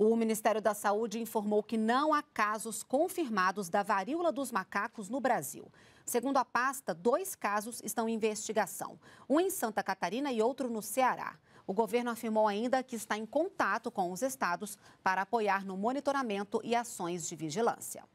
O Ministério da Saúde informou que não há casos confirmados da varíola dos macacos no Brasil. Segundo a pasta, dois casos estão em investigação, um em Santa Catarina e outro no Ceará. O governo afirmou ainda que está em contato com os estados para apoiar no monitoramento e ações de vigilância.